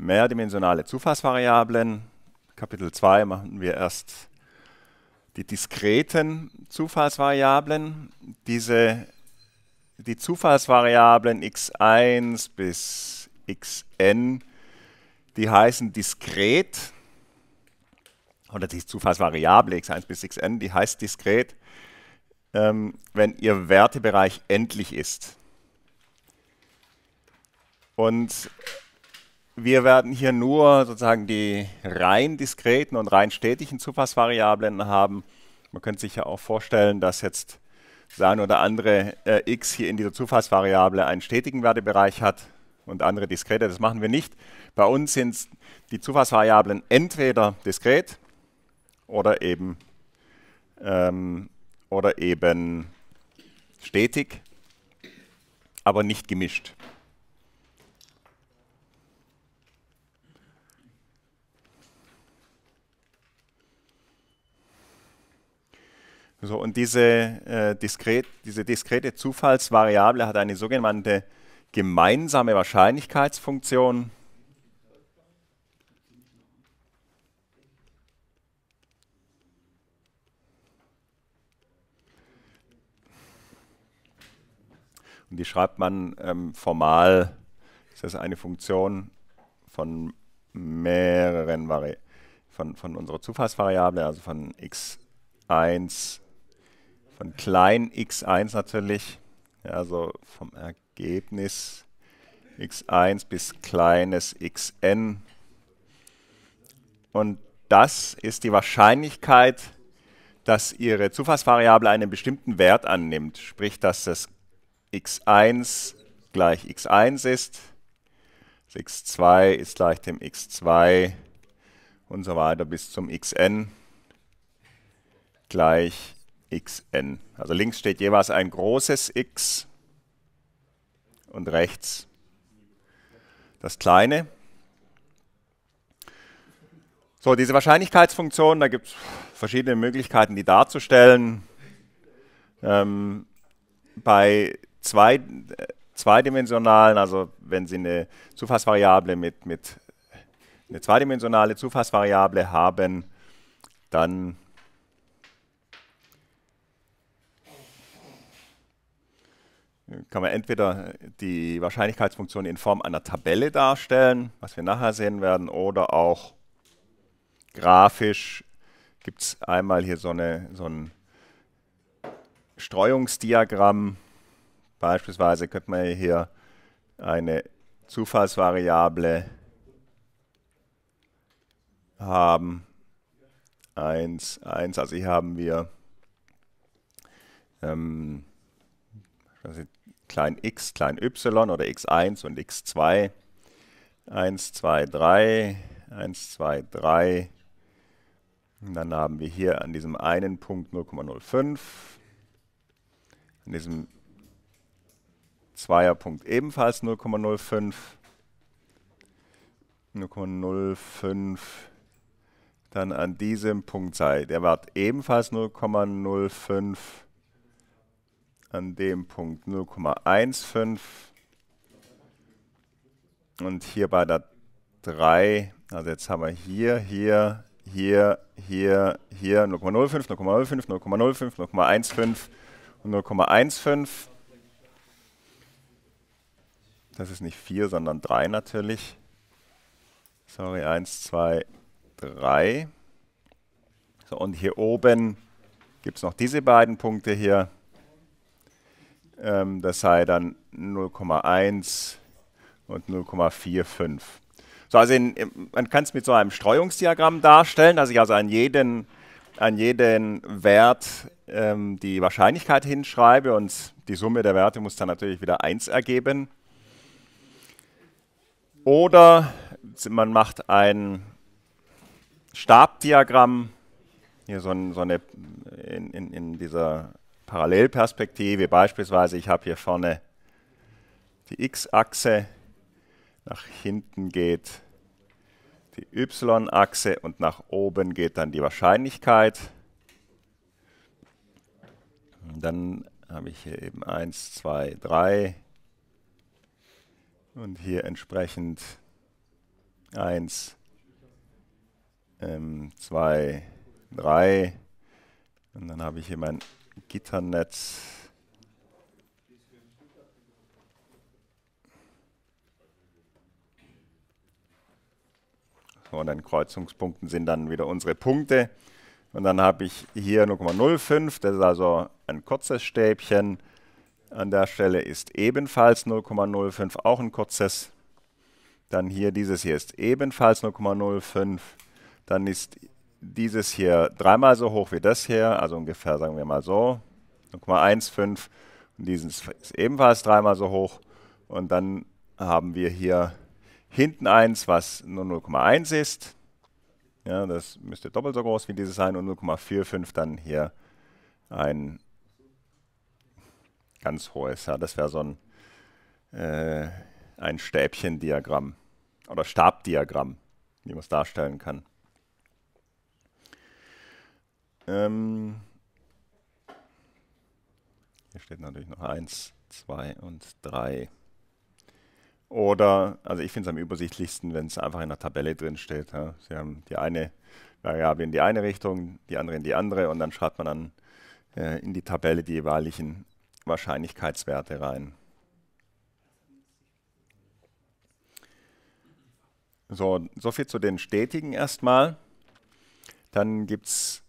mehrdimensionale Zufallsvariablen. Kapitel 2 machen wir erst die diskreten Zufallsvariablen. Diese, die Zufallsvariablen x1 bis xn, die heißen diskret, oder die Zufallsvariable x1 bis xn, die heißt diskret, ähm, wenn ihr Wertebereich endlich ist. Und wir werden hier nur sozusagen die rein diskreten und rein stetigen Zupassvariablen haben. Man könnte sich ja auch vorstellen, dass jetzt sein oder andere äh, x hier in dieser Zufassvariable einen stetigen Wertebereich hat und andere diskrete. Das machen wir nicht. Bei uns sind die Zufassvariablen entweder diskret oder eben, ähm, oder eben stetig, aber nicht gemischt. So, und diese, äh, diskret, diese diskrete Zufallsvariable hat eine sogenannte gemeinsame Wahrscheinlichkeitsfunktion. Und die schreibt man ähm, formal, das ist eine Funktion von mehreren Vari von, von unserer Zufallsvariable, also von x1 von klein x1 natürlich, ja, also vom Ergebnis x1 bis kleines xn. Und das ist die Wahrscheinlichkeit, dass Ihre Zufallsvariable einen bestimmten Wert annimmt, sprich, dass das x1 gleich x1 ist, x2 ist gleich dem x2 und so weiter bis zum xn gleich xn. Also links steht jeweils ein großes x und rechts das kleine. So, diese Wahrscheinlichkeitsfunktion, da gibt es verschiedene Möglichkeiten, die darzustellen. Ähm, bei zwei, äh, zweidimensionalen, also wenn Sie eine Zufassvariable mit, mit eine zweidimensionale Zufassvariable haben, dann kann man entweder die Wahrscheinlichkeitsfunktion in Form einer Tabelle darstellen, was wir nachher sehen werden, oder auch grafisch gibt es einmal hier so, eine, so ein Streuungsdiagramm. Beispielsweise könnte man hier eine Zufallsvariable haben. 1, 1, also hier haben wir ähm, klein x, klein y oder x1 und x2. 1, 2, 3, 1, 2, 3. Und dann haben wir hier an diesem einen Punkt 0,05, an diesem Zweierpunkt ebenfalls 0,05, 0,05, dann an diesem Punkt sei der Wert ebenfalls 0,05 an dem Punkt 0,15 und hier bei der 3, also jetzt haben wir hier, hier, hier, hier, hier 0,05, 0,05, 0,05, 0,15 und 0,15. Das ist nicht 4, sondern 3 natürlich. Sorry, 1, 2, 3. So, und hier oben gibt es noch diese beiden Punkte hier. Ähm, das sei dann 0,1 und 0,45. So, also in, man kann es mit so einem Streuungsdiagramm darstellen, dass ich also an jeden, an jeden Wert ähm, die Wahrscheinlichkeit hinschreibe und die Summe der Werte muss dann natürlich wieder 1 ergeben. Oder man macht ein Stabdiagramm, hier so, ein, so eine in, in, in, dieser Parallelperspektive. Beispielsweise, ich habe hier vorne die x-Achse, nach hinten geht die y-Achse und nach oben geht dann die Wahrscheinlichkeit. Und dann habe ich hier eben 1, 2, 3 und hier entsprechend 1, 2, 3 und dann habe ich hier mein Gitternetz. So, und den Kreuzungspunkten sind dann wieder unsere Punkte. Und dann habe ich hier 0,05, das ist also ein kurzes Stäbchen. An der Stelle ist ebenfalls 0,05 auch ein kurzes. Dann hier, dieses hier ist ebenfalls 0,05. Dann ist dieses hier dreimal so hoch wie das hier, also ungefähr sagen wir mal so, 0,15 und dieses ist ebenfalls dreimal so hoch und dann haben wir hier hinten eins, was nur 0,1 ist, ja, das müsste doppelt so groß wie dieses sein und 0,45 dann hier ein ganz hohes, ja, das wäre so ein, äh, ein Stäbchendiagramm oder Stabdiagramm, wie man es darstellen kann. Ähm, hier steht natürlich noch 1, 2 und 3. Oder, also ich finde es am übersichtlichsten, wenn es einfach in der Tabelle drin steht. Ja. Sie haben die eine Variable in die eine Richtung, die andere in die andere und dann schreibt man dann äh, in die Tabelle die jeweiligen Wahrscheinlichkeitswerte rein. So, so viel zu den stetigen erstmal. Dann gibt es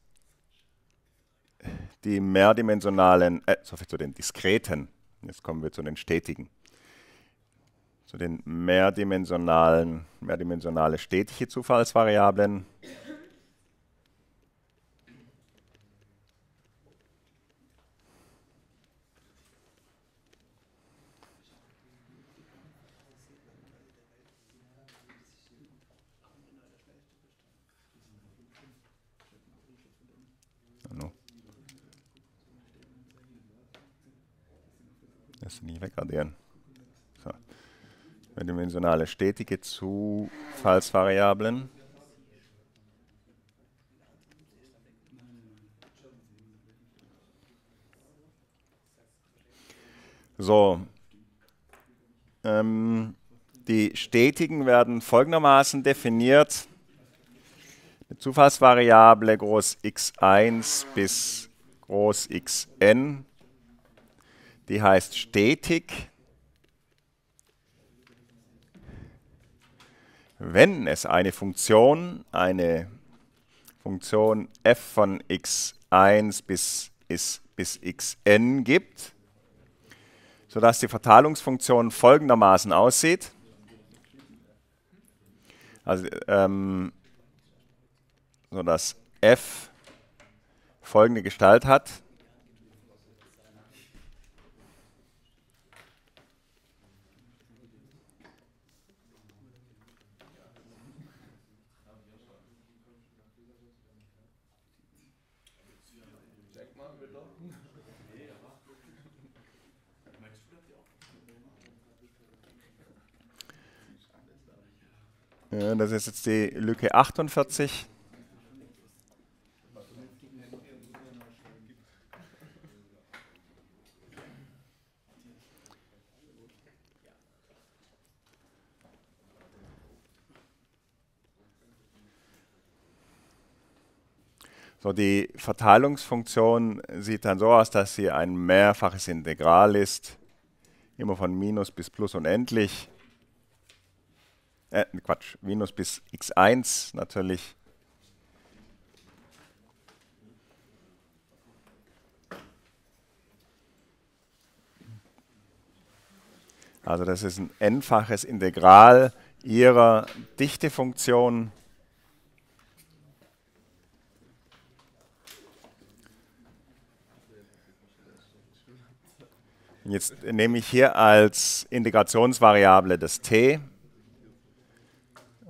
die mehrdimensionalen, äh, soviel zu den diskreten, jetzt kommen wir zu den stetigen, zu den mehrdimensionalen, mehrdimensionale stetige Zufallsvariablen das nicht wegradieren. So. Dimensionale stetige Zufallsvariablen. So, ähm, die stetigen werden folgendermaßen definiert. Eine Zufallsvariable groß x1 bis groß xn die heißt stetig, wenn es eine Funktion, eine Funktion f von x1 bis, is, bis xn gibt, sodass die Verteilungsfunktion folgendermaßen aussieht. Also, ähm, sodass f folgende Gestalt hat. Ja, das ist jetzt die Lücke 48. So, die Verteilungsfunktion sieht dann so aus, dass sie ein mehrfaches Integral ist, immer von Minus bis Plus unendlich äh, Quatsch, minus bis x1 natürlich Also das ist ein n-faches Integral ihrer Dichtefunktion. Jetzt nehme ich hier als Integrationsvariable das t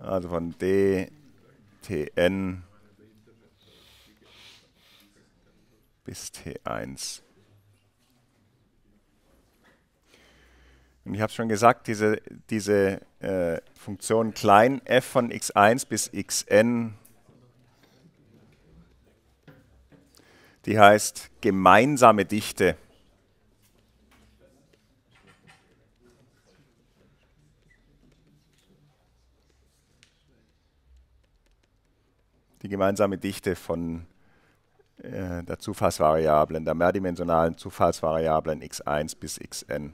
also von DTN bis T1. Und ich habe schon gesagt, diese, diese äh, Funktion klein f von x1 bis xn, die heißt gemeinsame Dichte. die gemeinsame Dichte von äh, der Zufallsvariablen, der mehrdimensionalen Zufallsvariablen x1 bis xn.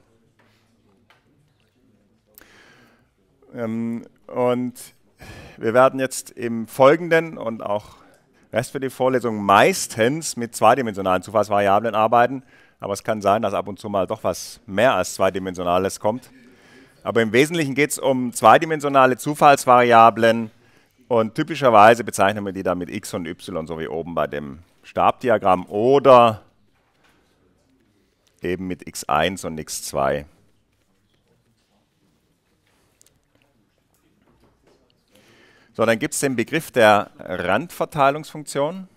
Ähm, und wir werden jetzt im Folgenden und auch Rest für die Vorlesung meistens mit zweidimensionalen Zufallsvariablen arbeiten, aber es kann sein, dass ab und zu mal doch was mehr als zweidimensionales kommt. Aber im Wesentlichen geht es um zweidimensionale Zufallsvariablen, und typischerweise bezeichnen wir die dann mit x und y, so wie oben bei dem Stabdiagramm, oder eben mit x1 und x2. So, dann gibt es den Begriff der Randverteilungsfunktion.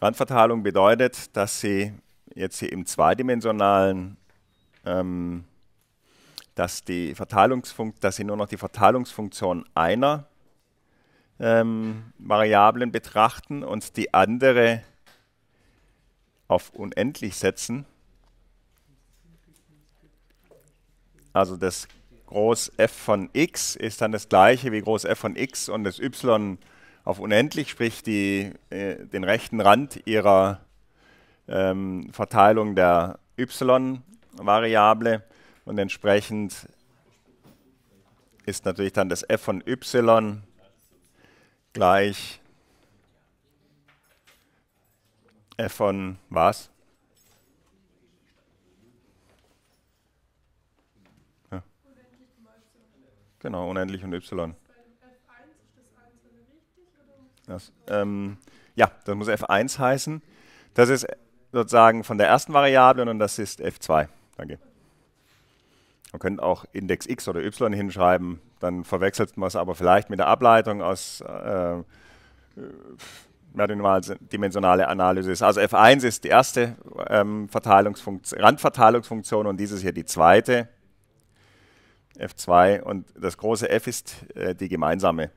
Randverteilung bedeutet, dass Sie jetzt hier im zweidimensionalen, ähm, dass, die Verteilungsfunk dass Sie nur noch die Verteilungsfunktion einer ähm, Variablen betrachten und die andere auf unendlich setzen. Also das Groß f von x ist dann das gleiche wie Groß f von x und das y auf unendlich, sprich die, äh, den rechten Rand ihrer ähm, Verteilung der y-Variable und entsprechend ist natürlich dann das f von y gleich f von was? Ja. Genau, unendlich und y. Das, ähm, ja, das muss F1 heißen. Das ist sozusagen von der ersten Variable und das ist F2. Danke. Man könnte auch Index X oder Y hinschreiben, dann verwechselt man es aber vielleicht mit der Ableitung aus äh, mehrdimensionale äh, Analysis. Also F1 ist die erste ähm, Randverteilungsfunktion und dieses hier die zweite, F2. Und das große F ist äh, die gemeinsame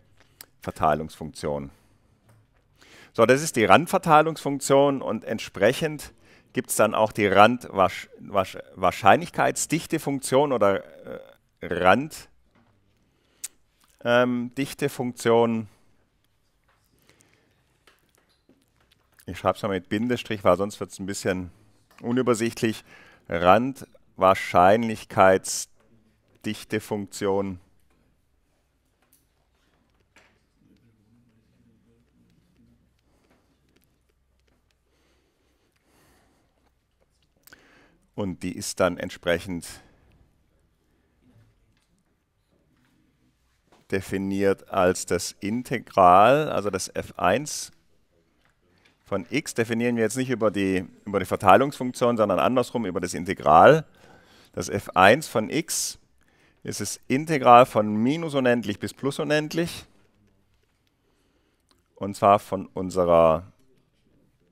Verteilungsfunktion. So, das ist die Randverteilungsfunktion und entsprechend gibt es dann auch die Randwahrscheinlichkeitsdichte-Funktion oder äh, Randdichte-Funktion. Ähm, ich schreibe es mal mit Bindestrich, weil sonst wird es ein bisschen unübersichtlich. Randwahrscheinlichkeitsdichte-Funktion. und die ist dann entsprechend definiert als das Integral, also das f1 von x definieren wir jetzt nicht über die, über die Verteilungsfunktion, sondern andersrum über das Integral. Das f1 von x ist das Integral von minus unendlich bis plus unendlich. Und zwar von unserer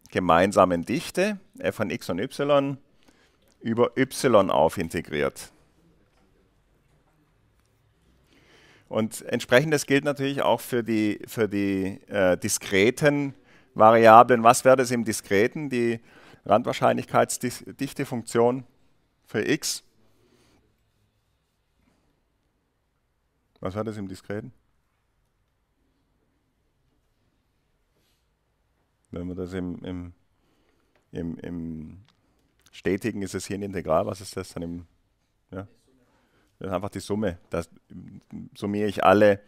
gemeinsamen Dichte f von x und y über y auf integriert. Und entsprechendes gilt natürlich auch für die, für die äh, diskreten Variablen. Was wäre das im Diskreten? Die Randwahrscheinlichkeitsdichtefunktion für x. Was wäre das im Diskreten? Wenn wir das im, im, im, im stetigen ist es hier ein Integral. Was ist das dann im. Ja? Das ist einfach die Summe. Da summiere ich alle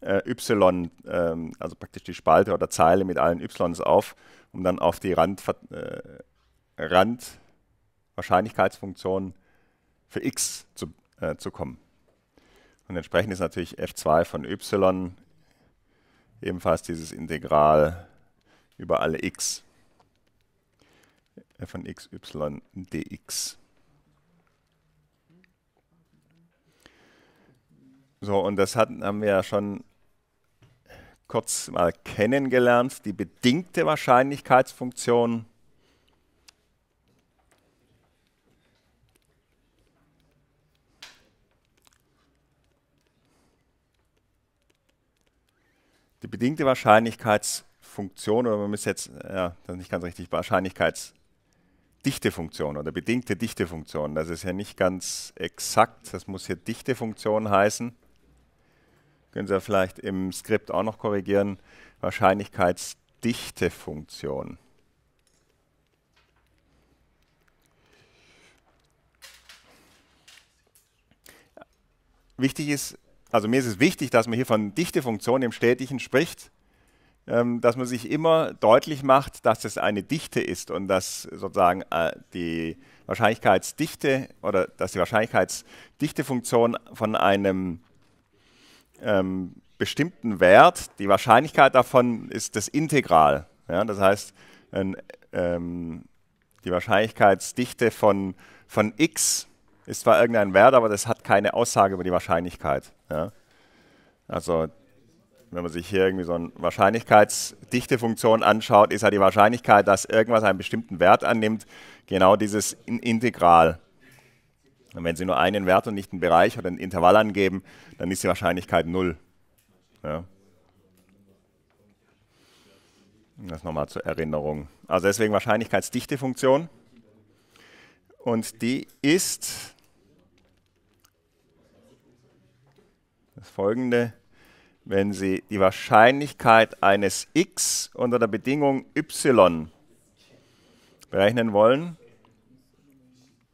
äh, y, ähm, also praktisch die Spalte oder Zeile mit allen ys auf, um dann auf die Rand, äh, Randwahrscheinlichkeitsfunktion für x zu, äh, zu kommen. Und entsprechend ist natürlich f2 von y ebenfalls dieses Integral über alle x von x, y, dx. So, und das hatten, haben wir ja schon kurz mal kennengelernt, die bedingte Wahrscheinlichkeitsfunktion. Die bedingte Wahrscheinlichkeitsfunktion, oder man müsste jetzt, ja, das ist nicht ganz richtig, Wahrscheinlichkeitsfunktion. Dichtefunktion oder bedingte Dichtefunktion. Das ist ja nicht ganz exakt. Das muss hier Dichtefunktion heißen. Können Sie ja vielleicht im Skript auch noch korrigieren. Wahrscheinlichkeitsdichtefunktion. Wichtig ist, also mir ist es wichtig, dass man hier von Dichtefunktion im Stetigen spricht, ähm, dass man sich immer deutlich macht, dass es eine Dichte ist und dass sozusagen äh, die Wahrscheinlichkeitsdichte oder dass die Wahrscheinlichkeitsdichtefunktion von einem ähm, bestimmten Wert, die Wahrscheinlichkeit davon ist das Integral. Ja, das heißt, ähm, die Wahrscheinlichkeitsdichte von, von x ist zwar irgendein Wert, aber das hat keine Aussage über die Wahrscheinlichkeit. Ja? Also wenn man sich hier irgendwie so eine Wahrscheinlichkeitsdichtefunktion anschaut, ist ja die Wahrscheinlichkeit, dass irgendwas einen bestimmten Wert annimmt, genau dieses Integral. Und wenn Sie nur einen Wert und nicht einen Bereich oder ein Intervall angeben, dann ist die Wahrscheinlichkeit null. Ja. Das nochmal zur Erinnerung. Also deswegen Wahrscheinlichkeitsdichtefunktion. Und die ist das folgende wenn Sie die Wahrscheinlichkeit eines x unter der Bedingung y berechnen wollen,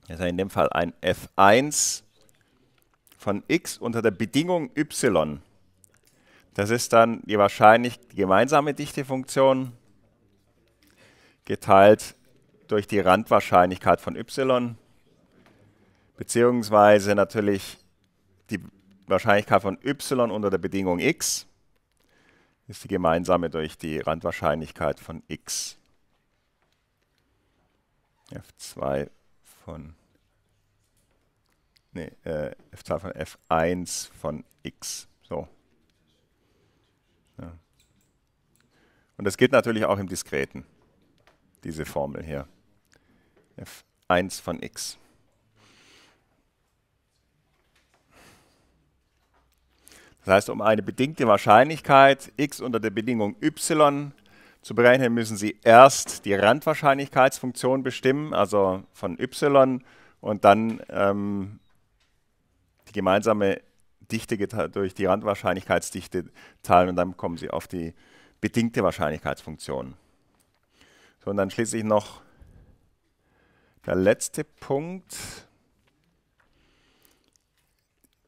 also in dem Fall ein f1 von x unter der Bedingung y, das ist dann die wahrscheinlich die gemeinsame Dichtefunktion geteilt durch die Randwahrscheinlichkeit von y, beziehungsweise natürlich die Wahrscheinlichkeit von y unter der Bedingung x ist die gemeinsame durch die Randwahrscheinlichkeit von x. f2 von, nee, äh, f2 von f1 von x. So. Ja. Und das gilt natürlich auch im Diskreten, diese Formel hier. f1 von x. Das heißt, um eine bedingte Wahrscheinlichkeit x unter der Bedingung y zu berechnen, müssen Sie erst die Randwahrscheinlichkeitsfunktion bestimmen, also von y, und dann ähm, die gemeinsame Dichte durch die Randwahrscheinlichkeitsdichte teilen und dann kommen Sie auf die bedingte Wahrscheinlichkeitsfunktion. So, und dann schließlich noch der letzte Punkt.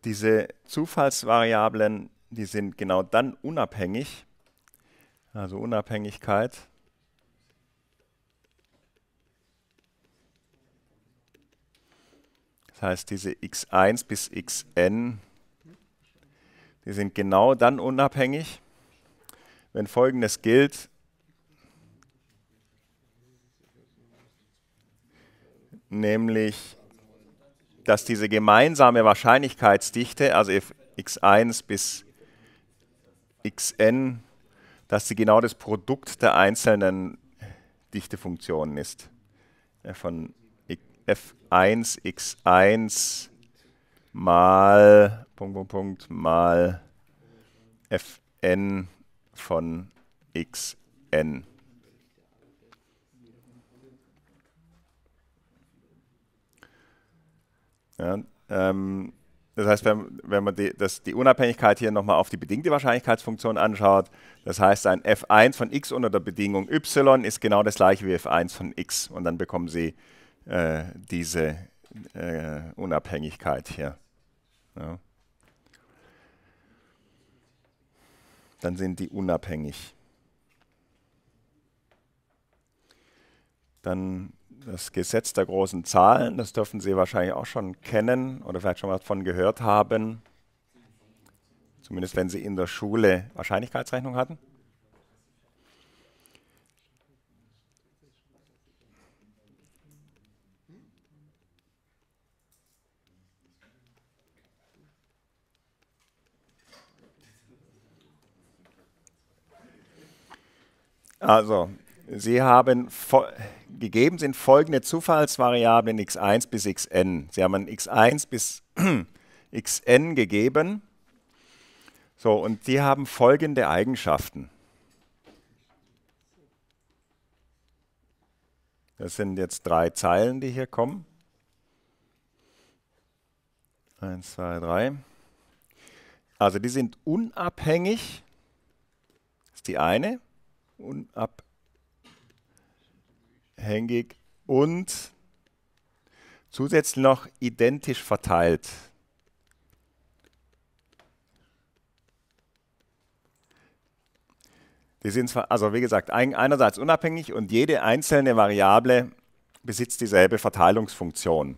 Diese Zufallsvariablen, die sind genau dann unabhängig, also Unabhängigkeit. Das heißt, diese x1 bis xn, die sind genau dann unabhängig, wenn folgendes gilt. Nämlich dass diese gemeinsame Wahrscheinlichkeitsdichte, also x1 bis xn, dass sie genau das Produkt der einzelnen Dichtefunktionen ist. Von f1 x1 mal Punkt, Punkt, Punkt, mal fn von xn. Ja, ähm, das heißt, wenn, wenn man die, das, die Unabhängigkeit hier nochmal auf die bedingte Wahrscheinlichkeitsfunktion anschaut, das heißt, ein f1 von x unter der Bedingung y ist genau das gleiche wie f1 von x. Und dann bekommen Sie äh, diese äh, Unabhängigkeit hier. Ja. Dann sind die unabhängig. Dann das Gesetz der großen Zahlen, das dürfen Sie wahrscheinlich auch schon kennen oder vielleicht schon mal davon gehört haben. Zumindest wenn Sie in der Schule Wahrscheinlichkeitsrechnung hatten. Also, Sie haben gegeben sind folgende Zufallsvariablen x1 bis xn. Sie haben x1 bis xn gegeben. So, und die haben folgende Eigenschaften. Das sind jetzt drei Zeilen, die hier kommen. Eins, zwei, drei. Also die sind unabhängig. Das ist die eine. Unabhängig hängig und zusätzlich noch identisch verteilt. Die sind zwar, also wie gesagt, ein, einerseits unabhängig und jede einzelne Variable besitzt dieselbe Verteilungsfunktion.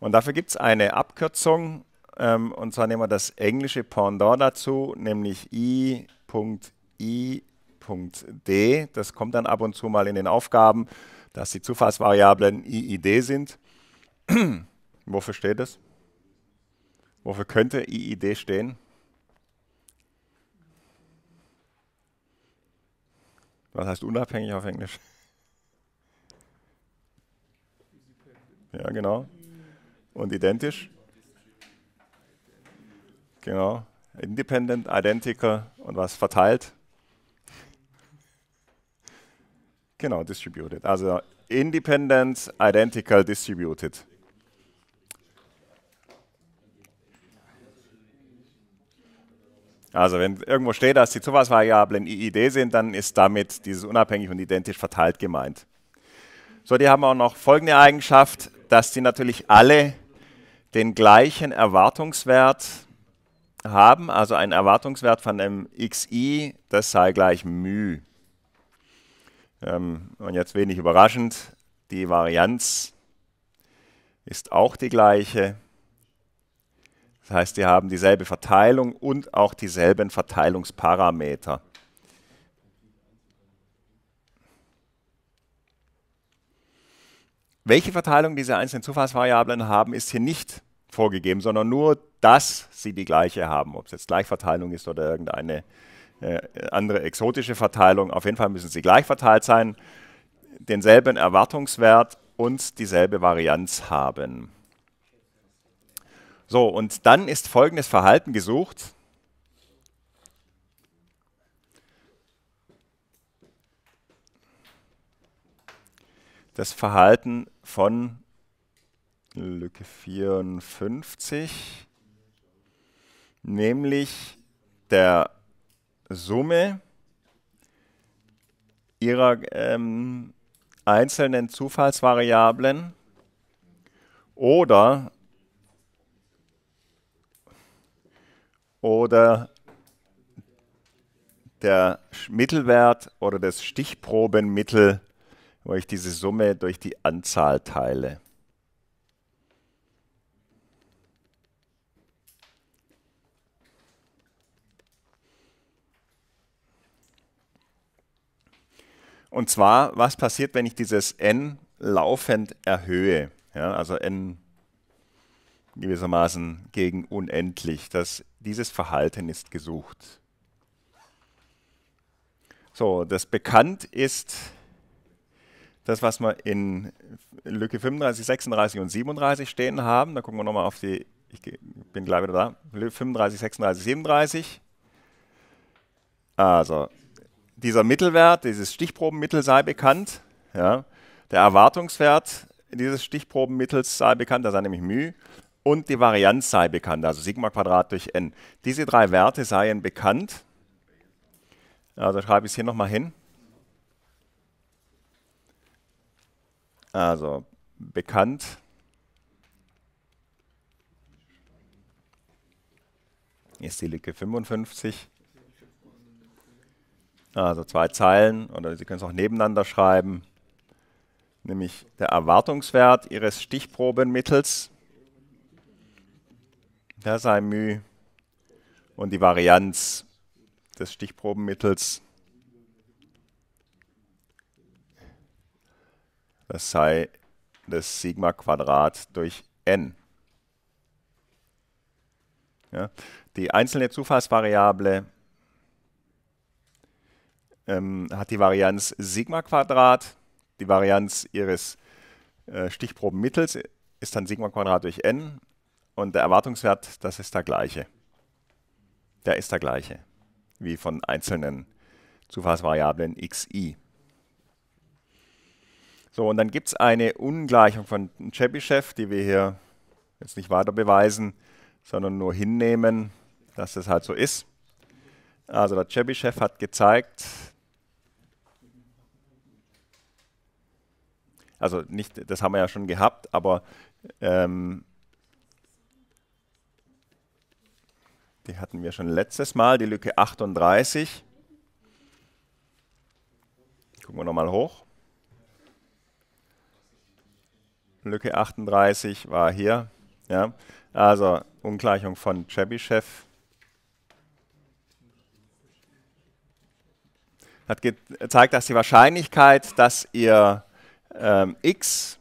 Und dafür gibt es eine Abkürzung, ähm, und zwar nehmen wir das englische Pendant dazu, nämlich i.i.d. Das kommt dann ab und zu mal in den Aufgaben dass die Zufallsvariablen IID sind. Wofür steht es? Wofür könnte IID stehen? Was heißt unabhängig auf Englisch? Ja, genau. Und identisch? Genau. Independent, identical und was verteilt? Genau, distributed. Also independent, identical, distributed. Also wenn irgendwo steht, dass die Zufallsvariablen IID sind, dann ist damit dieses unabhängig und identisch verteilt gemeint. So, die haben auch noch folgende Eigenschaft, dass die natürlich alle den gleichen Erwartungswert haben, also ein Erwartungswert von einem xi, das sei gleich μ. Ähm, und jetzt wenig überraschend, die Varianz ist auch die gleiche. Das heißt, die haben dieselbe Verteilung und auch dieselben Verteilungsparameter. Welche Verteilung diese einzelnen Zufallsvariablen haben, ist hier nicht vorgegeben, sondern nur, dass sie die gleiche haben, ob es jetzt Gleichverteilung ist oder irgendeine äh, andere exotische Verteilung. Auf jeden Fall müssen sie gleich verteilt sein, denselben Erwartungswert und dieselbe Varianz haben. So, und dann ist folgendes Verhalten gesucht. Das Verhalten von Lücke 54, nämlich der Summe ihrer ähm, einzelnen Zufallsvariablen oder oder der Mittelwert oder das Stichprobenmittel, wo ich diese Summe durch die Anzahl teile. Und zwar, was passiert, wenn ich dieses n laufend erhöhe? Ja, also n gewissermaßen gegen unendlich. Das, dieses Verhalten ist gesucht. So, das bekannt ist das, was wir in Lücke 35, 36 und 37 stehen haben. Da gucken wir nochmal auf die, ich bin gleich wieder da, Lücke 35, 36, 37. Also dieser Mittelwert, dieses Stichprobenmittel sei bekannt. Ja. Der Erwartungswert dieses Stichprobenmittels sei bekannt, das sei nämlich μ. Und die Varianz sei bekannt, also Sigma Quadrat durch n. Diese drei Werte seien bekannt. Also schreibe ich es hier nochmal hin. Also bekannt. Hier Ist die Lücke 55. Also zwei Zeilen oder Sie können es auch nebeneinander schreiben, nämlich der Erwartungswert Ihres Stichprobenmittels, der sei μ und die Varianz des Stichprobenmittels, das sei das Sigma Quadrat durch n. Ja. Die einzelne Zufallsvariable ähm, hat die Varianz Sigma-Quadrat. Die Varianz ihres äh, Stichprobenmittels ist dann Sigma-Quadrat durch n. Und der Erwartungswert, das ist der gleiche. Der ist der gleiche wie von einzelnen Zufallsvariablen xi. So, und dann gibt es eine Ungleichung von Chebyshev, die wir hier jetzt nicht weiter beweisen, sondern nur hinnehmen, dass das halt so ist. Also der Chebyshev hat gezeigt, also nicht, das haben wir ja schon gehabt, aber ähm, die hatten wir schon letztes Mal, die Lücke 38. Gucken wir nochmal hoch. Lücke 38 war hier. Ja. Also Ungleichung von Chebyshev. Hat gezeigt, dass die Wahrscheinlichkeit, dass ihr ähm, x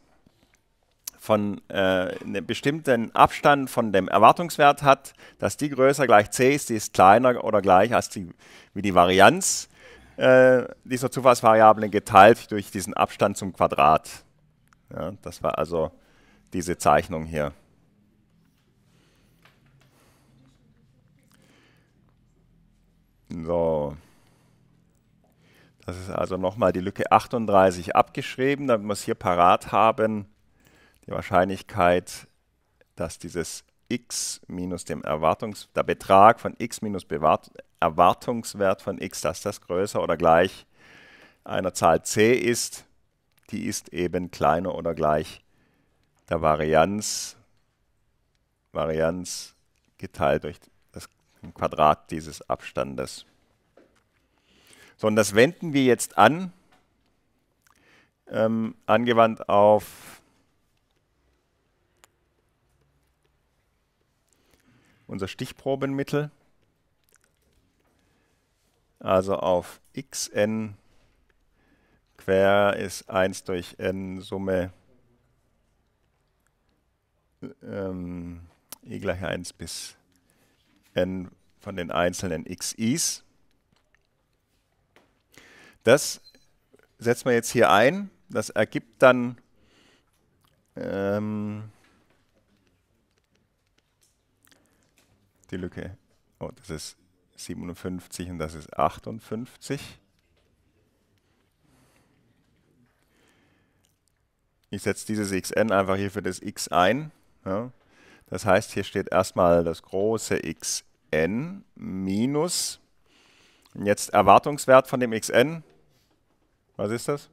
von äh, einem bestimmten Abstand von dem Erwartungswert hat, dass die größer gleich c ist, die ist kleiner oder gleich als die, wie die Varianz äh, dieser Zufallsvariablen geteilt durch diesen Abstand zum Quadrat. Ja, das war also diese Zeichnung hier. So. Das ist also nochmal die Lücke 38 abgeschrieben, damit wir es hier parat haben. Die Wahrscheinlichkeit, dass dieses x minus dem Erwartungs der Betrag von x minus Bewart Erwartungswert von x, dass das größer oder gleich einer Zahl c ist, die ist eben kleiner oder gleich der Varianz, Varianz geteilt durch das Quadrat dieses Abstandes. Sondern das wenden wir jetzt an, ähm, angewandt auf unser Stichprobenmittel, also auf xn quer ist 1 durch n Summe ähm, e gleich 1 bis n von den einzelnen xi's. Das setzen wir jetzt hier ein. Das ergibt dann ähm, die Lücke. Oh, das ist 57 und das ist 58. Ich setze dieses xn einfach hier für das x ein. Ja. Das heißt, hier steht erstmal das große xn minus. Jetzt Erwartungswert von dem xn, was ist das?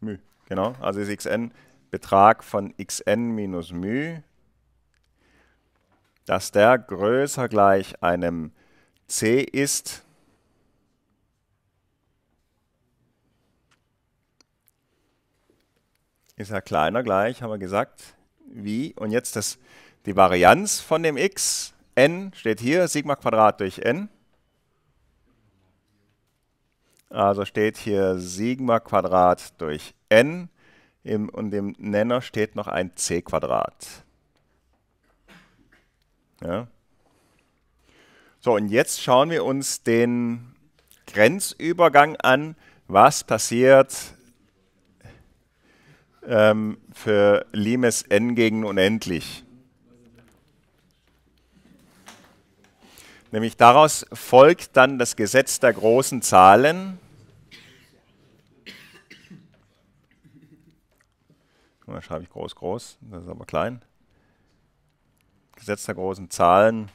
μ. Genau, also ist xn Betrag von xn minus μ, dass der größer gleich einem c ist, ist ja kleiner gleich, haben wir gesagt, wie. Und jetzt das, die Varianz von dem x, n steht hier, Sigma Quadrat durch n. Also steht hier Sigma Quadrat durch n Im, und im Nenner steht noch ein c Quadrat. Ja. So, und jetzt schauen wir uns den Grenzübergang an. Was passiert ähm, für Limes n gegen unendlich? Nämlich daraus folgt dann das Gesetz der großen Zahlen. Da schreibe ich groß, groß, das ist aber klein. Gesetz der großen Zahlen.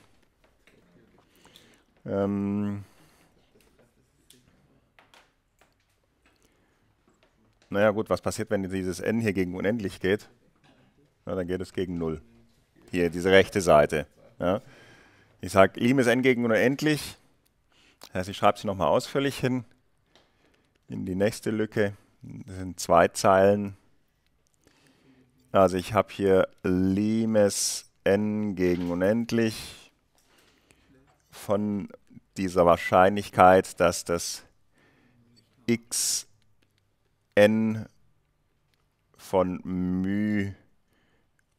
Ähm naja gut, was passiert, wenn dieses n hier gegen unendlich geht? Na, dann geht es gegen 0. Hier, diese rechte Seite. Ja. Ich sage limes n gegen unendlich. Das heißt, ich schreibe sie nochmal ausführlich hin in die nächste Lücke. Das sind zwei Zeilen. Also ich habe hier limes n gegen unendlich von dieser Wahrscheinlichkeit, dass das x n von μ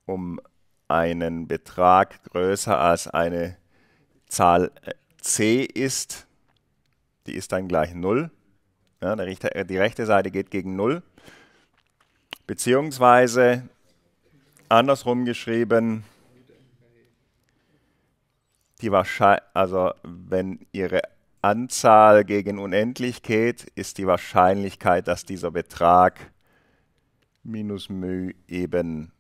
um einen Betrag größer als eine Zahl äh, C ist, die ist dann gleich 0. Ja, rechte, äh, die rechte Seite geht gegen 0. Beziehungsweise andersrum geschrieben, die also wenn ihre Anzahl gegen unendlich geht, ist die Wahrscheinlichkeit, dass dieser Betrag minus μ eben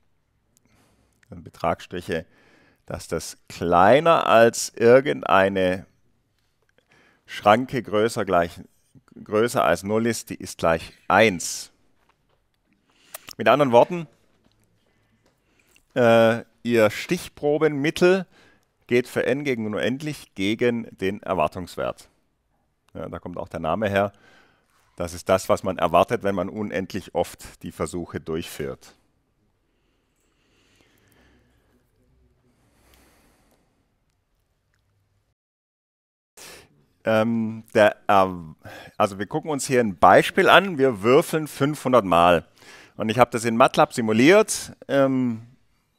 Betragstriche dass das kleiner als irgendeine Schranke größer, gleich, größer als 0 ist, die ist gleich 1. Mit anderen Worten, äh, Ihr Stichprobenmittel geht für n gegen unendlich gegen den Erwartungswert. Ja, da kommt auch der Name her. Das ist das, was man erwartet, wenn man unendlich oft die Versuche durchführt. Ähm, der, äh, also wir gucken uns hier ein Beispiel an. Wir würfeln 500 Mal. Und ich habe das in MATLAB simuliert. Ähm,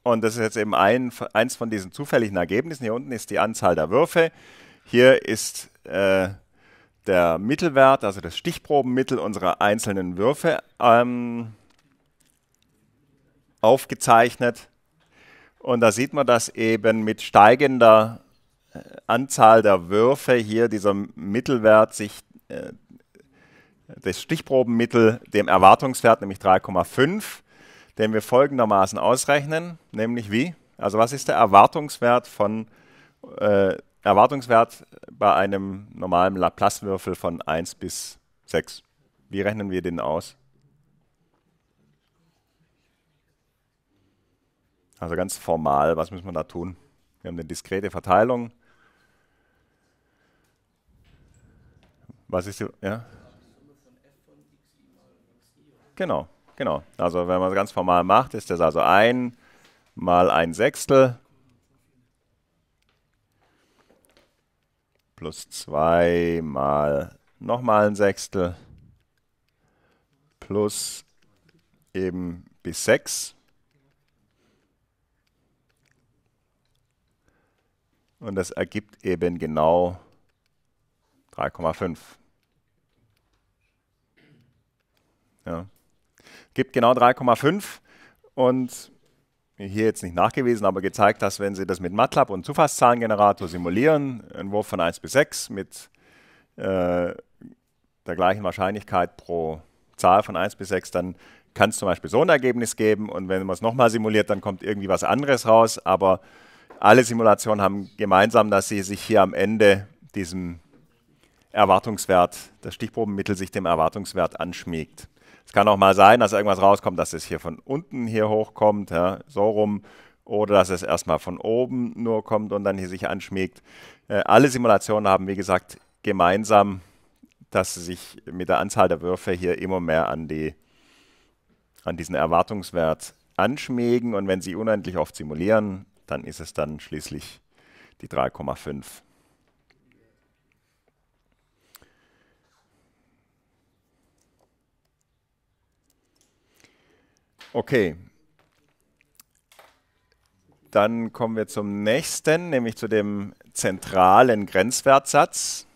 und das ist jetzt eben ein, eins von diesen zufälligen Ergebnissen. Hier unten ist die Anzahl der Würfe. Hier ist äh, der Mittelwert, also das Stichprobenmittel unserer einzelnen Würfe ähm, aufgezeichnet. Und da sieht man, dass eben mit steigender Anzahl der Würfe hier, dieser Mittelwert, sich äh, das Stichprobenmittel dem Erwartungswert, nämlich 3,5, den wir folgendermaßen ausrechnen, nämlich wie? Also was ist der Erwartungswert von äh, Erwartungswert bei einem normalen Laplace-Würfel von 1 bis 6? Wie rechnen wir den aus? Also ganz formal, was müssen wir da tun? Wir haben eine diskrete Verteilung. Was ist die, ja? Genau, genau. Also wenn man es ganz formal macht, ist das also 1 mal ein Sechstel plus 2 mal nochmal ein Sechstel plus eben bis 6. Und das ergibt eben genau 3,5. Ja. Gibt genau 3,5 und hier jetzt nicht nachgewiesen, aber gezeigt, dass wenn Sie das mit MATLAB und Zufallszahlengenerator simulieren, Entwurf von 1 bis 6 mit äh, der gleichen Wahrscheinlichkeit pro Zahl von 1 bis 6, dann kann es zum Beispiel so ein Ergebnis geben und wenn man es nochmal simuliert, dann kommt irgendwie was anderes raus, aber alle Simulationen haben gemeinsam, dass sie sich hier am Ende diesem Erwartungswert, das Stichprobenmittel sich dem Erwartungswert anschmiegt. Es kann auch mal sein, dass irgendwas rauskommt, dass es hier von unten hier hochkommt, ja, so rum, oder dass es erstmal von oben nur kommt und dann hier sich anschmiegt. Äh, alle Simulationen haben, wie gesagt, gemeinsam, dass sie sich mit der Anzahl der Würfe hier immer mehr an, die, an diesen Erwartungswert anschmiegen. Und wenn sie unendlich oft simulieren, dann ist es dann schließlich die 3,5. Okay. Dann kommen wir zum nächsten, nämlich zu dem zentralen Grenzwertsatz.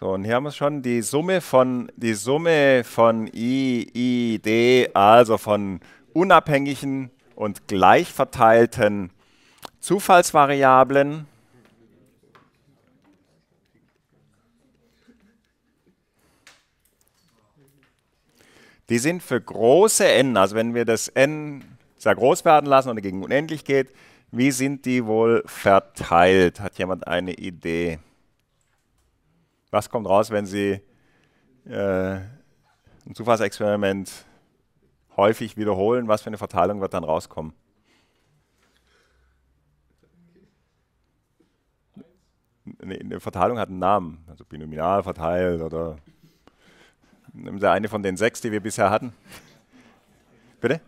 So, und hier haben wir schon die Summe von, die Summe von I, I, D, also von unabhängigen und gleich verteilten Zufallsvariablen. Die sind für große n, also wenn wir das n sehr groß werden lassen und gegen unendlich geht, wie sind die wohl verteilt? Hat jemand eine Idee? Was kommt raus, wenn Sie äh, ein Zufallsexperiment häufig wiederholen? Was für eine Verteilung wird dann rauskommen? eine Verteilung hat einen Namen, also binominal verteilt oder nehmen Sie eine von den sechs, die wir bisher hatten. Bitte?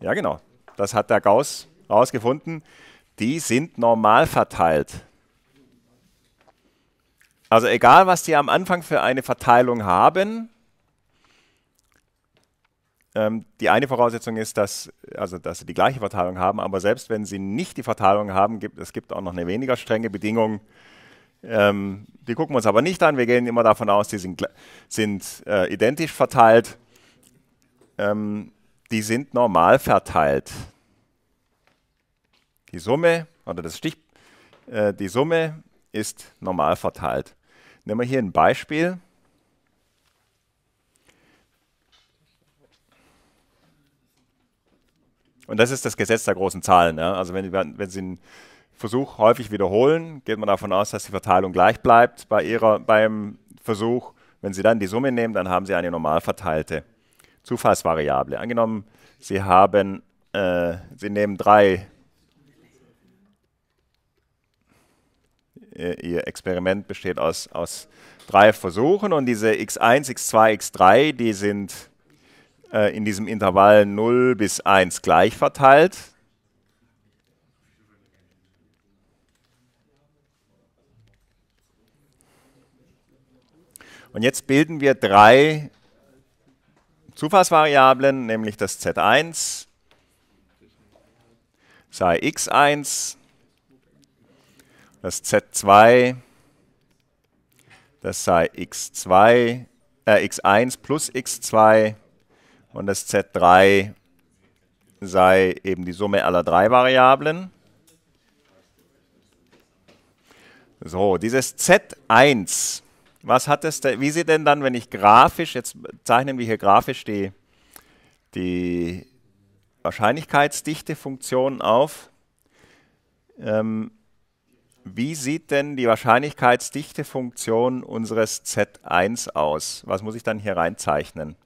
Ja, genau. Das hat der Gauss rausgefunden. Die sind normal verteilt. Also egal, was die am Anfang für eine Verteilung haben, ähm, die eine Voraussetzung ist, dass, also, dass sie die gleiche Verteilung haben, aber selbst wenn sie nicht die Verteilung haben, gibt es gibt auch noch eine weniger strenge Bedingung. Ähm, die gucken wir uns aber nicht an. Wir gehen immer davon aus, die sind, sind äh, identisch verteilt. Ähm, die sind normal verteilt. Die Summe oder das Stich, äh, die Summe ist normal verteilt. Nehmen wir hier ein Beispiel. Und das ist das Gesetz der großen Zahlen. Ja? Also wenn, wenn, Sie einen Versuch häufig wiederholen, geht man davon aus, dass die Verteilung gleich bleibt bei ihrer, beim Versuch. Wenn Sie dann die Summe nehmen, dann haben Sie eine normal verteilte Zufallsvariable. Angenommen, Sie haben, äh, Sie nehmen drei Äh, ihr Experiment besteht aus, aus drei Versuchen und diese x1, x2, x3, die sind äh, in diesem Intervall 0 bis 1 gleich verteilt. Und jetzt bilden wir drei Zufallsvariablen, nämlich das z1 sei x1, das Z2, das sei x2, äh, x1 plus x2 und das Z3 sei eben die Summe aller drei Variablen. So, dieses Z1, was hat es denn, wie sieht denn dann, wenn ich grafisch, jetzt zeichnen wir hier grafisch die, die Wahrscheinlichkeitsdichte-Funktion auf. Ähm, wie sieht denn die Wahrscheinlichkeitsdichtefunktion unseres Z1 aus? Was muss ich dann hier reinzeichnen?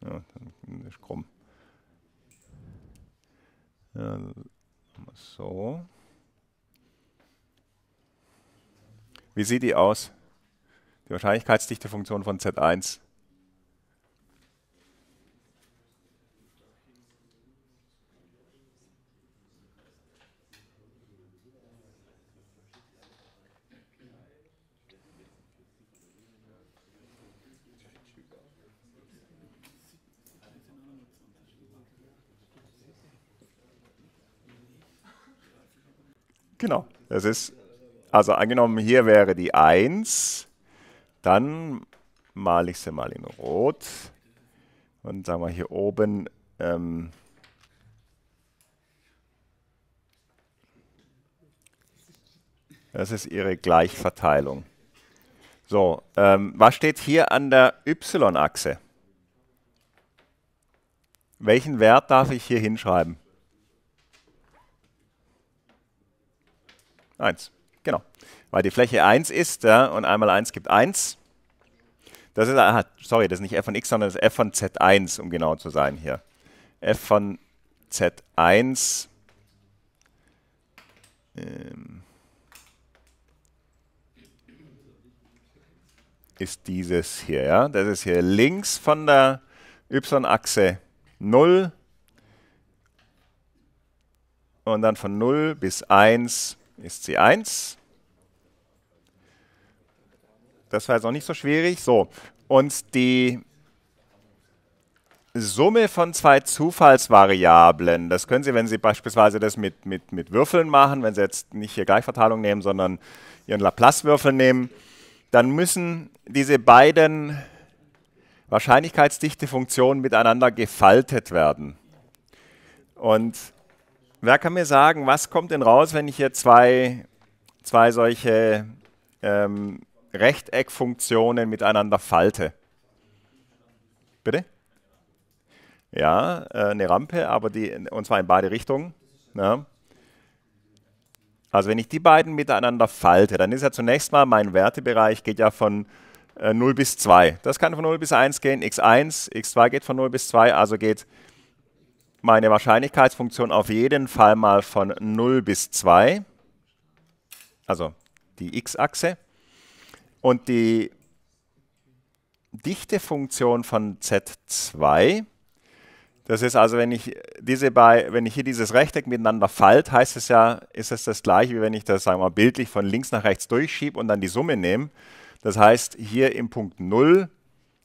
Ja, ist krumm. Ja, so. Wie sieht die aus? Die Wahrscheinlichkeitsdichtefunktion von Z1. Genau. Das ist, also angenommen, hier wäre die 1, dann male ich sie mal in Rot. Und sagen wir hier oben, ähm, das ist ihre Gleichverteilung. So, ähm, was steht hier an der y-Achse? Welchen Wert darf ich hier hinschreiben? 1. Genau. Weil die Fläche 1 ist ja, und einmal 1 gibt 1. Das ist, aha, sorry, das ist nicht f von x, sondern das ist f von z1, um genau zu sein hier. f von z1 ähm, ist dieses hier. Ja? Das ist hier links von der y-Achse 0 und dann von 0 bis 1 ist sie 1. Das war jetzt auch nicht so schwierig. So, und die Summe von zwei Zufallsvariablen, das können Sie, wenn Sie beispielsweise das mit, mit, mit Würfeln machen, wenn Sie jetzt nicht hier Gleichverteilung nehmen, sondern Ihren Laplace-Würfel nehmen, dann müssen diese beiden wahrscheinlichkeitsdichte Funktionen miteinander gefaltet werden. Und Wer kann mir sagen, was kommt denn raus, wenn ich hier zwei, zwei solche ähm, Rechteckfunktionen miteinander falte? Bitte? Ja, äh, eine Rampe, aber die, und zwar in beide Richtungen. Ja. Ne? Also wenn ich die beiden miteinander falte, dann ist ja zunächst mal mein Wertebereich geht ja von äh, 0 bis 2. Das kann von 0 bis 1 gehen, x1, x2 geht von 0 bis 2, also geht meine Wahrscheinlichkeitsfunktion auf jeden Fall mal von 0 bis 2, also die x-Achse, und die Dichtefunktion von z2, das ist also, wenn ich, diese bei, wenn ich hier dieses Rechteck miteinander falte, heißt es ja, ist es das gleiche, wie wenn ich das sagen wir, mal, bildlich von links nach rechts durchschiebe und dann die Summe nehme. Das heißt, hier im Punkt 0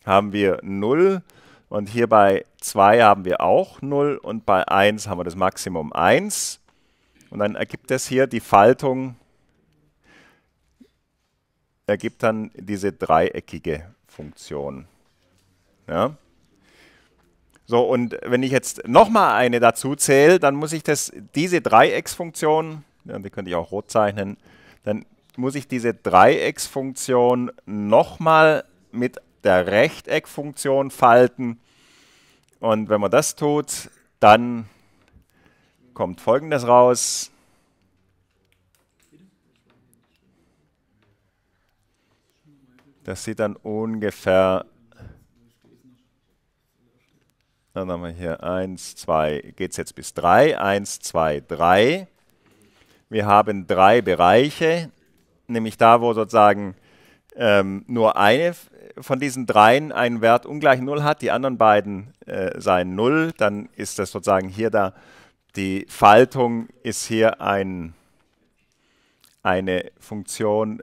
haben wir 0 und hier bei 2 haben wir auch 0 und bei 1 haben wir das Maximum 1. Und dann ergibt das hier die Faltung, ergibt dann diese dreieckige Funktion. Ja. So, und wenn ich jetzt nochmal eine dazu zähle, dann muss ich das, diese Dreiecksfunktion, ja, die könnte ich auch rot zeichnen, dann muss ich diese Dreiecksfunktion nochmal mit der Rechteckfunktion falten. Und wenn man das tut, dann kommt folgendes raus. Das sieht dann ungefähr, dann haben wir hier 1, 2, geht es jetzt bis 3, 1, 2, 3. Wir haben drei Bereiche, nämlich da, wo sozusagen ähm, nur eine von diesen dreien einen Wert ungleich Null hat, die anderen beiden äh, seien Null, dann ist das sozusagen hier da, die Faltung ist hier ein, eine Funktion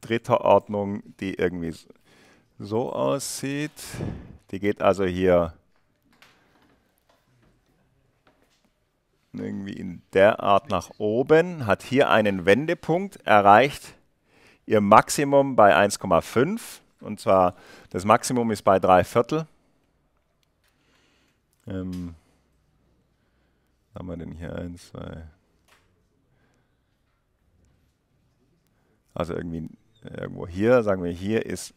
dritter Ordnung, die irgendwie so aussieht. Die geht also hier irgendwie in der Art nach oben, hat hier einen Wendepunkt, erreicht ihr Maximum bei 1,5 und zwar das Maximum ist bei 3 Viertel. Ähm, haben wir denn hier? 1, 2. Also irgendwie irgendwo hier, sagen wir hier ist,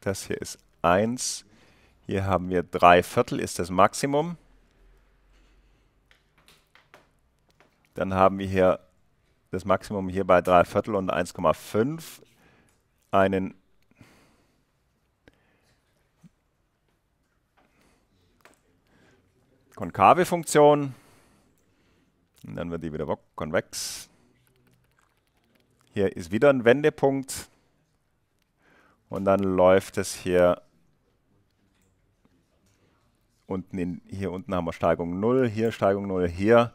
das hier ist 1. Hier haben wir 3 Viertel ist das Maximum. Dann haben wir hier das Maximum hier bei 3 Viertel und 1,5 einen konkave Funktion. Und dann wird die wieder konvex. Hier ist wieder ein Wendepunkt. Und dann läuft es hier unten in, hier unten haben wir Steigung 0, hier Steigung 0, hier.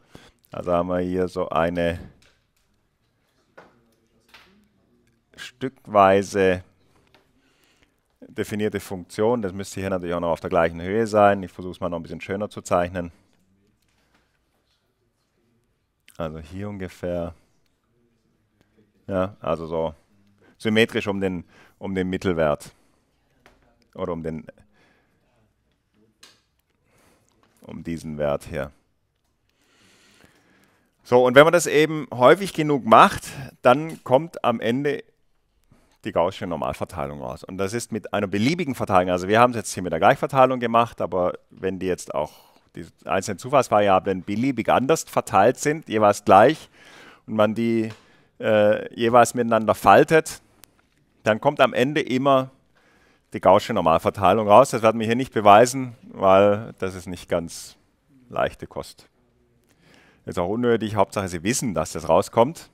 Also haben wir hier so eine stückweise definierte Funktion. Das müsste hier natürlich auch noch auf der gleichen Höhe sein. Ich versuche es mal noch ein bisschen schöner zu zeichnen. Also hier ungefähr. Ja, also so symmetrisch um den, um den Mittelwert. Oder um den um diesen Wert hier. So, und wenn man das eben häufig genug macht, dann kommt am Ende die gaußsche Normalverteilung raus. Und das ist mit einer beliebigen Verteilung, also wir haben es jetzt hier mit der Gleichverteilung gemacht, aber wenn die jetzt auch die einzelnen Zufallsvariablen beliebig anders verteilt sind, jeweils gleich, und man die äh, jeweils miteinander faltet, dann kommt am Ende immer die gaußsche Normalverteilung raus. Das werden wir hier nicht beweisen, weil das ist nicht ganz leichte Kost. Ist auch unnötig, Hauptsache Sie wissen, dass das rauskommt.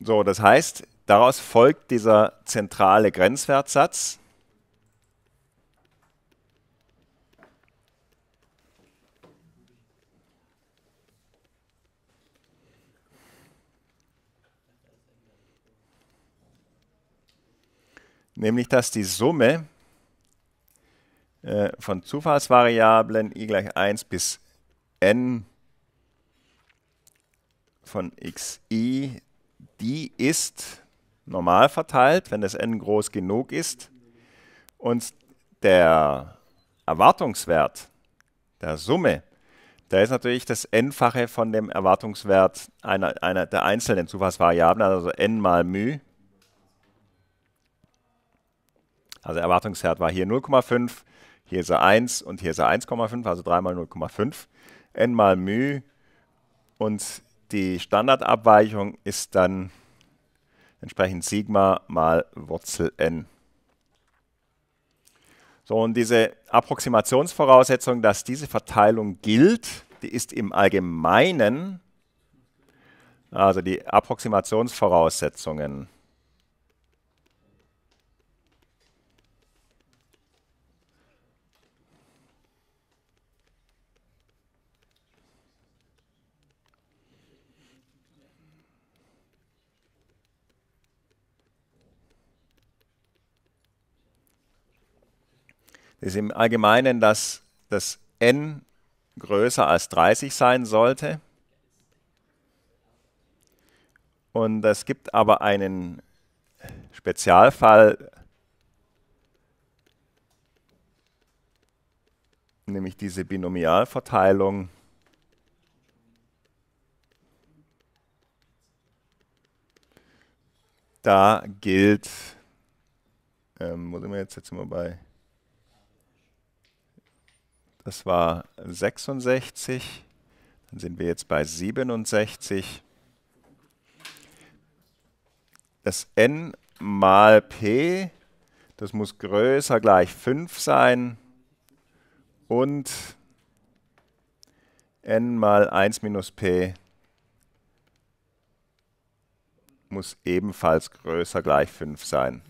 So, das heißt, daraus folgt dieser zentrale Grenzwertsatz. Nämlich, dass die Summe äh, von Zufallsvariablen i gleich 1 bis n von xi die ist normal verteilt, wenn das n groß genug ist. Und der Erwartungswert der Summe, der ist natürlich das n-fache von dem Erwartungswert einer, einer der einzelnen Zufallsvariablen, also n mal μ. Also Erwartungswert war hier 0,5, hier ist er 1 und hier ist er 1,5, also 3 mal 0,5. n mal μ und die Standardabweichung ist dann entsprechend Sigma mal Wurzel n. So, und diese Approximationsvoraussetzung, dass diese Verteilung gilt, die ist im Allgemeinen, also die Approximationsvoraussetzungen, ist im Allgemeinen, dass das n größer als 30 sein sollte. Und es gibt aber einen Spezialfall, nämlich diese Binomialverteilung. Da gilt, ähm, wo sind wir jetzt? Jetzt sind wir bei das war 66. Dann sind wir jetzt bei 67. Das n mal p, das muss größer gleich 5 sein. Und n mal 1 minus p muss ebenfalls größer gleich 5 sein.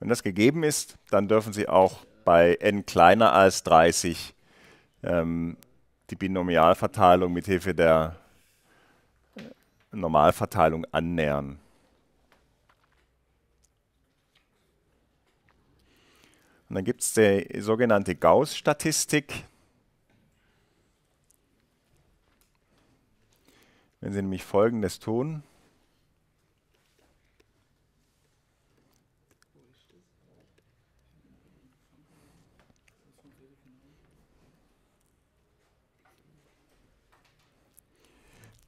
Wenn das gegeben ist, dann dürfen Sie auch bei n kleiner als 30 ähm, die Binomialverteilung mit Hilfe der äh, Normalverteilung annähern. Und dann gibt es die sogenannte Gauss-Statistik. Wenn Sie nämlich Folgendes tun,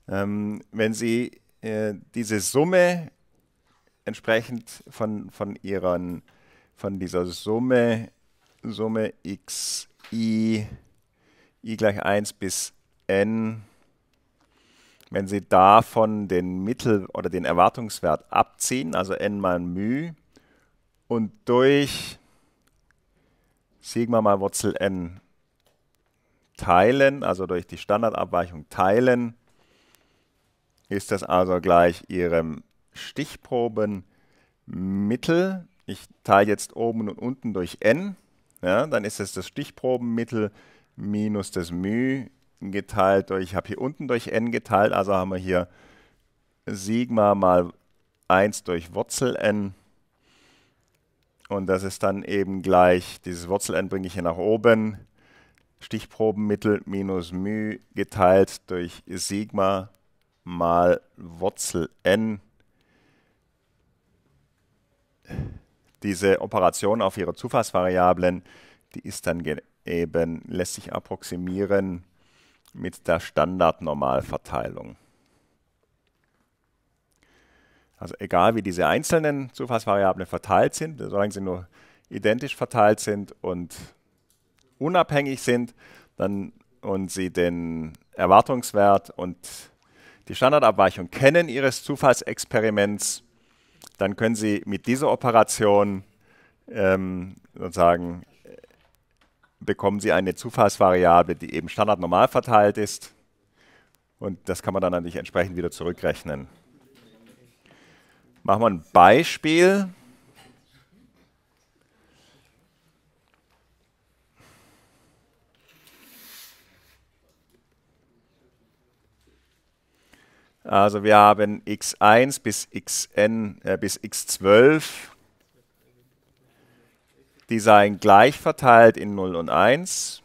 Ähm, wenn Sie äh, diese Summe entsprechend von, von Ihren, von dieser Summe, Summe x i, i gleich 1 bis n, wenn Sie davon den Mittel- oder den Erwartungswert abziehen, also n mal μ, und durch Sigma mal Wurzel n teilen, also durch die Standardabweichung teilen, ist das also gleich Ihrem Stichprobenmittel. Ich teile jetzt oben und unten durch n. Ja, dann ist es das Stichprobenmittel minus das μ geteilt durch, ich habe hier unten durch n geteilt, also haben wir hier Sigma mal 1 durch Wurzel n. Und das ist dann eben gleich, dieses Wurzel n bringe ich hier nach oben. Stichprobenmittel minus μ geteilt durch Sigma mal Wurzel n diese Operation auf ihre Zufallsvariablen, die ist dann eben, lässt sich approximieren mit der Standardnormalverteilung. Also egal wie diese einzelnen Zufallsvariablen verteilt sind, solange sie nur identisch verteilt sind und unabhängig sind, dann und sie den Erwartungswert und die Standardabweichung kennen Ihres Zufallsexperiments, dann können Sie mit dieser Operation ähm, sozusagen äh, bekommen Sie eine Zufallsvariable, die eben standardnormal verteilt ist. Und das kann man dann natürlich entsprechend wieder zurückrechnen. Machen wir ein Beispiel. Also wir haben x1 bis xn äh, bis x12, die seien gleich verteilt in 0 und 1.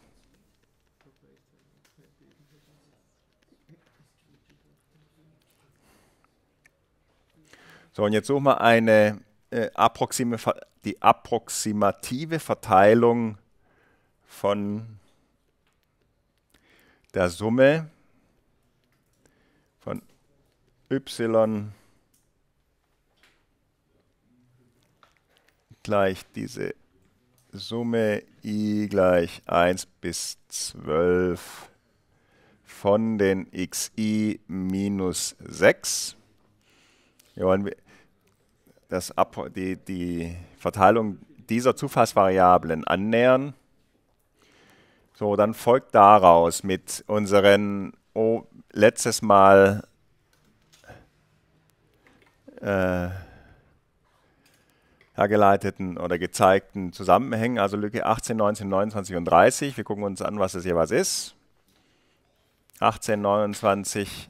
So, und jetzt suchen wir eine äh, approxime, die approximative Verteilung von der Summe y gleich diese Summe i gleich 1 bis 12 von den xi minus 6. Wir das Ab die, die Verteilung dieser Zufallsvariablen annähern. So, dann folgt daraus mit unseren oh, letztes Mal äh, hergeleiteten oder gezeigten Zusammenhängen, also Lücke 18, 19, 29 und 30. Wir gucken uns an, was es jeweils ist. 18, 29.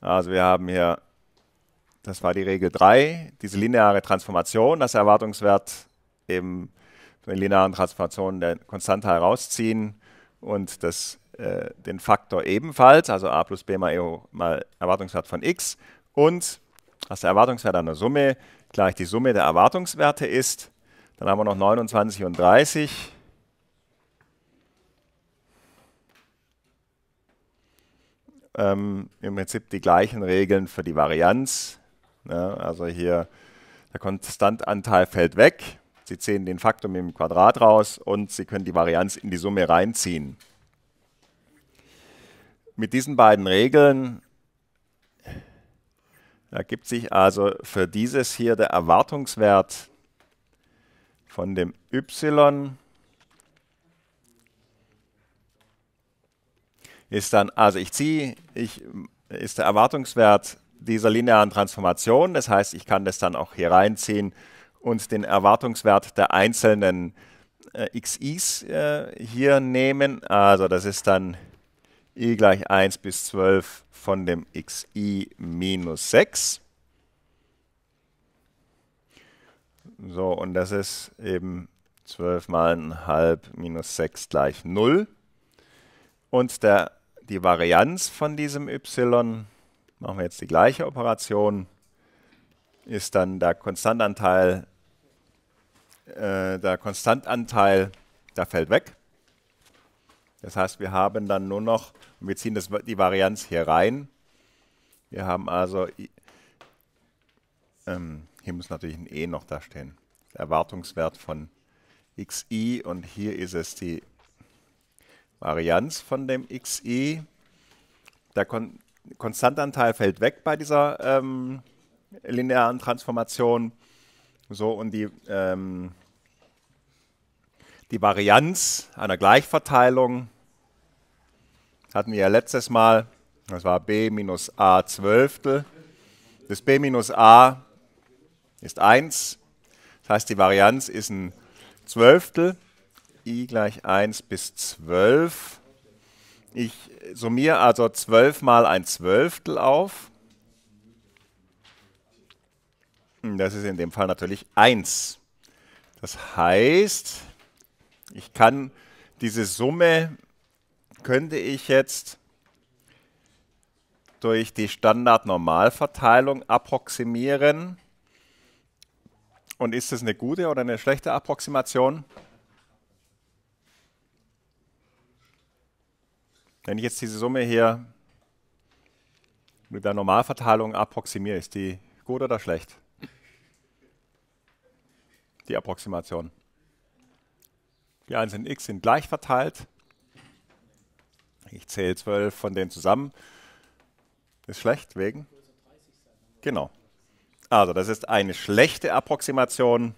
Also wir haben hier, das war die Regel 3, diese lineare Transformation, das Erwartungswert eben von den linearen Transformationen der Konstante herausziehen und das äh, den Faktor ebenfalls, also a plus b mal eo mal Erwartungswert von x und was der Erwartungswert einer Summe gleich die Summe der Erwartungswerte ist. Dann haben wir noch 29 und 30. Ähm, Im Prinzip die gleichen Regeln für die Varianz. Ja, ne? also hier der Konstantanteil fällt weg. Sie ziehen den Faktor mit dem Quadrat raus und Sie können die Varianz in die Summe reinziehen. Mit diesen beiden Regeln ergibt sich also für dieses hier der Erwartungswert von dem y ist dann, also ich ziehe, ich, ist der Erwartungswert dieser linearen Transformation, das heißt, ich kann das dann auch hier reinziehen und den Erwartungswert der einzelnen äh, xi's äh, hier nehmen, also das ist dann i gleich 1 bis 12 von dem xi minus 6. So, und das ist eben 12 mal ein halb minus 6 gleich 0. Und der, die Varianz von diesem y, machen wir jetzt die gleiche Operation, ist dann der Konstantanteil, äh, der Konstantanteil, der fällt weg. Das heißt, wir haben dann nur noch, wir ziehen das, die Varianz hier rein. Wir haben also, ähm, hier muss natürlich ein E noch da stehen. Der Erwartungswert von xi und hier ist es die Varianz von dem xi. Der Kon Konstantanteil fällt weg bei dieser ähm, linearen Transformation. So, und die ähm, die Varianz einer Gleichverteilung hatten wir ja letztes Mal. Das war b minus a Zwölftel. Das b minus a ist 1. Das heißt, die Varianz ist ein Zwölftel. i gleich 1 bis 12. Ich summiere also 12 mal ein Zwölftel auf. Hm, das ist in dem Fall natürlich 1. Das heißt, ich kann diese Summe, könnte ich jetzt durch die Standard-Normalverteilung approximieren. Und ist das eine gute oder eine schlechte Approximation? Wenn ich jetzt diese Summe hier mit der Normalverteilung approximiere, ist die gut oder schlecht? Die Approximation. Die einzelnen x sind gleich verteilt. Ich zähle 12 von denen zusammen. Ist schlecht wegen? Genau. Also das ist eine schlechte Approximation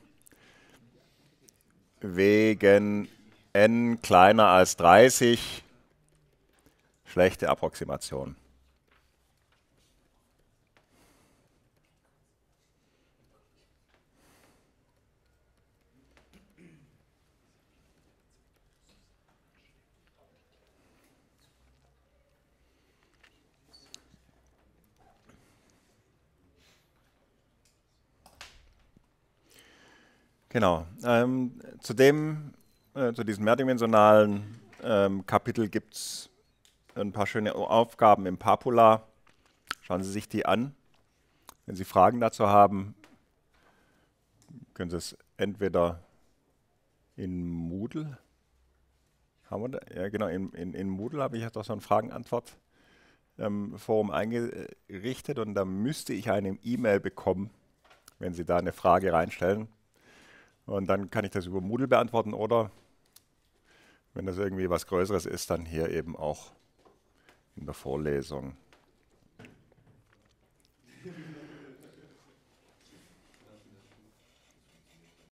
wegen n kleiner als 30. Schlechte Approximation. Genau. Ähm, zu, dem, äh, zu diesem mehrdimensionalen ähm, Kapitel gibt es ein paar schöne Aufgaben im Papula. Schauen Sie sich die an. Wenn Sie Fragen dazu haben, können Sie es entweder in Moodle. Haben wir da? Ja, genau, in, in, in Moodle habe ich doch so ein Fragen-Antwort-Forum ähm, eingerichtet und da müsste ich eine E-Mail bekommen, wenn Sie da eine Frage reinstellen. Und dann kann ich das über Moodle beantworten oder wenn das irgendwie was Größeres ist, dann hier eben auch in der Vorlesung.